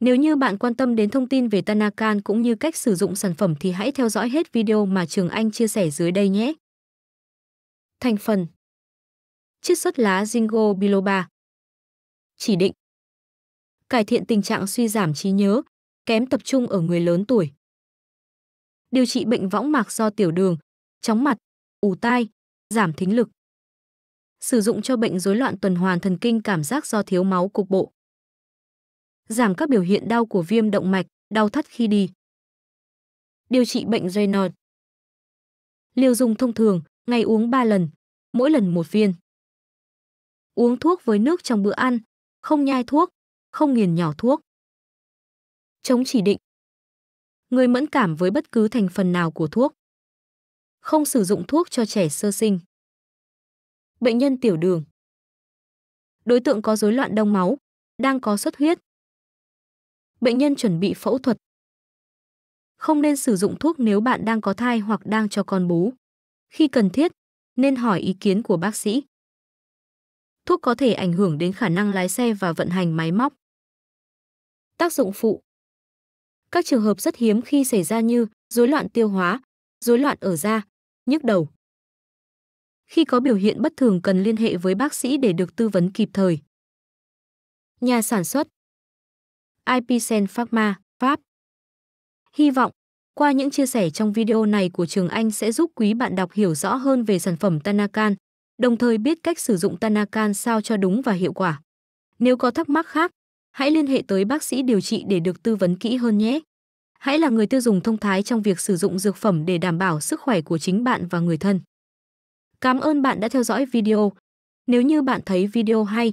Nếu như bạn quan tâm đến thông tin về Tanakan cũng như cách sử dụng sản phẩm thì hãy theo dõi hết video mà Trường Anh chia sẻ dưới đây nhé. Thành phần Chiết xuất lá Jingo biloba Chỉ định Cải thiện tình trạng suy giảm trí nhớ, kém tập trung ở người lớn tuổi. Điều trị bệnh võng mạc do tiểu đường, chóng mặt, ù tai, giảm thính lực. Sử dụng cho bệnh rối loạn tuần hoàn thần kinh cảm giác do thiếu máu cục bộ giảm các biểu hiện đau của viêm động mạch, đau thắt khi đi. Điều trị bệnh Raynaud Liều dùng thông thường, ngày uống 3 lần, mỗi lần một viên. Uống thuốc với nước trong bữa ăn, không nhai thuốc, không nghiền nhỏ thuốc. Chống chỉ định Người mẫn cảm với bất cứ thành phần nào của thuốc. Không sử dụng thuốc cho trẻ sơ sinh. Bệnh nhân tiểu đường Đối tượng có rối loạn đông máu, đang có xuất huyết, bệnh nhân chuẩn bị phẫu thuật. Không nên sử dụng thuốc nếu bạn đang có thai hoặc đang cho con bú. Khi cần thiết, nên hỏi ý kiến của bác sĩ. Thuốc có thể ảnh hưởng đến khả năng lái xe và vận hành máy móc. Tác dụng phụ Các trường hợp rất hiếm khi xảy ra như rối loạn tiêu hóa, rối loạn ở da, nhức đầu. Khi có biểu hiện bất thường cần liên hệ với bác sĩ để được tư vấn kịp thời. Nhà sản xuất Ipsen Pharma, Pháp. Hy vọng, qua những chia sẻ trong video này của Trường Anh sẽ giúp quý bạn đọc hiểu rõ hơn về sản phẩm Tanakan, đồng thời biết cách sử dụng Tanakan sao cho đúng và hiệu quả. Nếu có thắc mắc khác, hãy liên hệ tới bác sĩ điều trị để được tư vấn kỹ hơn nhé. Hãy là người tiêu dùng thông thái trong việc sử dụng dược phẩm để đảm bảo sức khỏe của chính bạn và người thân. Cảm ơn bạn đã theo dõi video. Nếu như bạn thấy video hay,